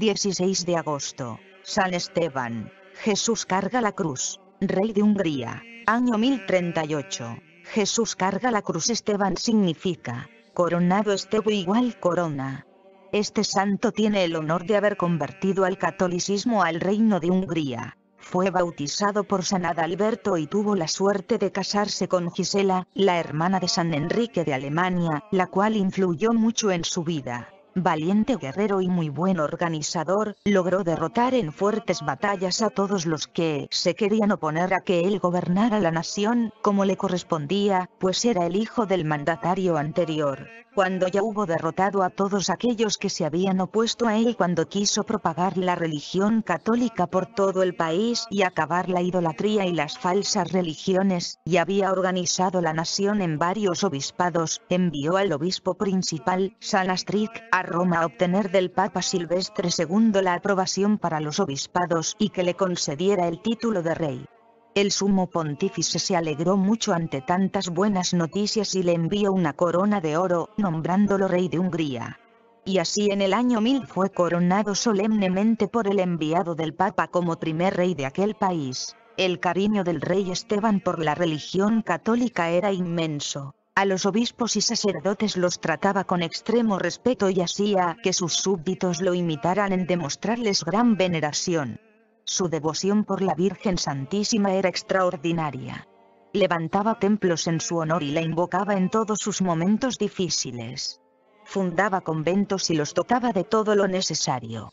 16 de agosto. San Esteban. Jesús carga la cruz. Rey de Hungría. Año 1038. Jesús carga la cruz. Esteban significa, coronado Estebo igual corona. Este santo tiene el honor de haber convertido al catolicismo al reino de Hungría. Fue bautizado por San Adalberto y tuvo la suerte de casarse con Gisela, la hermana de San Enrique de Alemania, la cual influyó mucho en su vida valiente guerrero y muy buen organizador, logró derrotar en fuertes batallas a todos los que se querían oponer a que él gobernara la nación, como le correspondía, pues era el hijo del mandatario anterior. Cuando ya hubo derrotado a todos aquellos que se habían opuesto a él cuando quiso propagar la religión católica por todo el país y acabar la idolatría y las falsas religiones, y había organizado la nación en varios obispados, envió al obispo principal, Sanastric, a Roma obtener del Papa Silvestre II la aprobación para los obispados y que le concediera el título de rey. El sumo pontífice se alegró mucho ante tantas buenas noticias y le envió una corona de oro, nombrándolo rey de Hungría. Y así en el año 1000 fue coronado solemnemente por el enviado del Papa como primer rey de aquel país. El cariño del rey Esteban por la religión católica era inmenso. A los obispos y sacerdotes los trataba con extremo respeto y hacía que sus súbditos lo imitaran en demostrarles gran veneración. Su devoción por la Virgen Santísima era extraordinaria. Levantaba templos en su honor y la invocaba en todos sus momentos difíciles. Fundaba conventos y los dotaba de todo lo necesario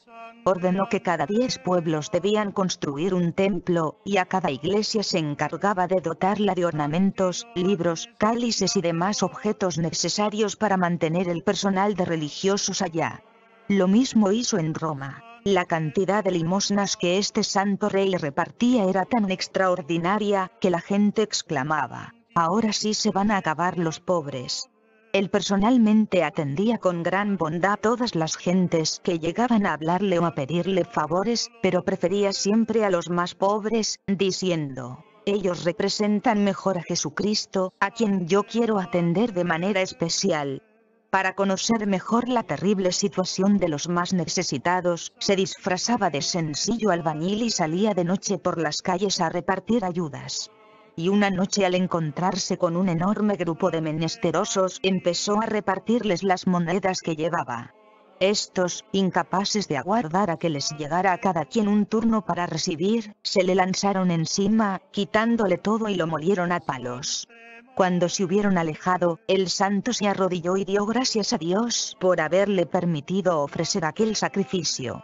ordenó que cada diez pueblos debían construir un templo, y a cada iglesia se encargaba de dotarla de ornamentos, libros, cálices y demás objetos necesarios para mantener el personal de religiosos allá. Lo mismo hizo en Roma. La cantidad de limosnas que este santo rey repartía era tan extraordinaria, que la gente exclamaba, ahora sí se van a acabar los pobres. Él personalmente atendía con gran bondad todas las gentes que llegaban a hablarle o a pedirle favores, pero prefería siempre a los más pobres, diciendo, ellos representan mejor a Jesucristo, a quien yo quiero atender de manera especial. Para conocer mejor la terrible situación de los más necesitados, se disfrazaba de sencillo albañil y salía de noche por las calles a repartir ayudas y una noche al encontrarse con un enorme grupo de menesterosos empezó a repartirles las monedas que llevaba. Estos, incapaces de aguardar a que les llegara a cada quien un turno para recibir, se le lanzaron encima, quitándole todo y lo molieron a palos. Cuando se hubieron alejado, el santo se arrodilló y dio gracias a Dios por haberle permitido ofrecer aquel sacrificio.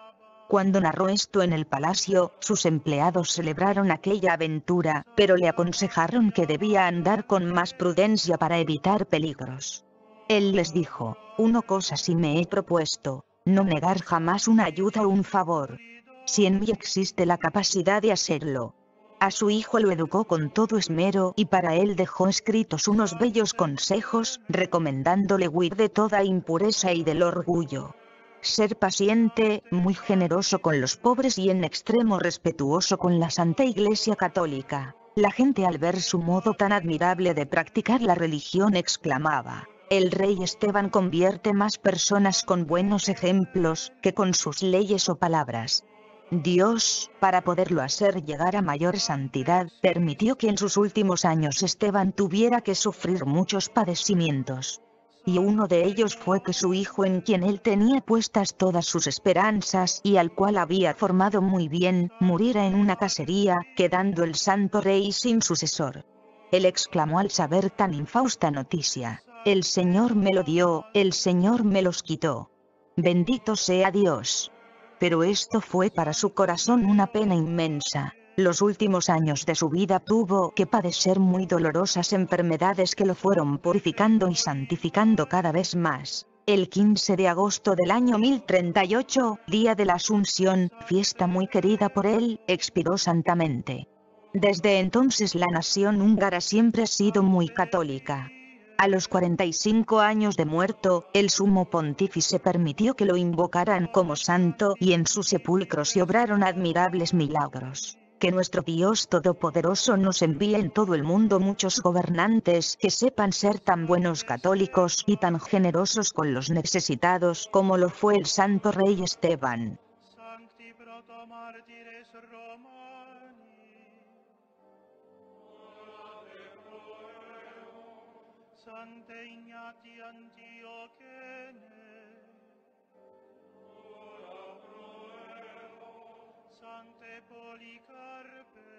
Cuando narró esto en el palacio, sus empleados celebraron aquella aventura, pero le aconsejaron que debía andar con más prudencia para evitar peligros. Él les dijo, una cosa sí me he propuesto, no negar jamás una ayuda o un favor. Si en mí existe la capacidad de hacerlo. A su hijo lo educó con todo esmero y para él dejó escritos unos bellos consejos, recomendándole huir de toda impureza y del orgullo ser paciente, muy generoso con los pobres y en extremo respetuoso con la Santa Iglesia Católica. La gente al ver su modo tan admirable de practicar la religión exclamaba, el rey Esteban convierte más personas con buenos ejemplos que con sus leyes o palabras. Dios, para poderlo hacer llegar a mayor santidad, permitió que en sus últimos años Esteban tuviera que sufrir muchos padecimientos y uno de ellos fue que su hijo en quien él tenía puestas todas sus esperanzas y al cual había formado muy bien, muriera en una casería, quedando el santo rey sin sucesor. Él exclamó al saber tan infausta noticia, el Señor me lo dio, el Señor me los quitó. Bendito sea Dios. Pero esto fue para su corazón una pena inmensa, los últimos años de su vida tuvo que padecer muy dolorosas enfermedades que lo fueron purificando y santificando cada vez más. El 15 de agosto del año 1038, día de la Asunción, fiesta muy querida por él, expiró santamente. Desde entonces la nación húngara siempre ha sido muy católica. A los 45 años de muerto, el sumo pontífice permitió que lo invocaran como santo y en su sepulcro se obraron admirables milagros que nuestro Dios Todopoderoso nos envíe en todo el mundo muchos gobernantes que sepan ser tan buenos católicos y tan generosos con los necesitados como lo fue el santo rey Esteban. Sante Sante Policarpe,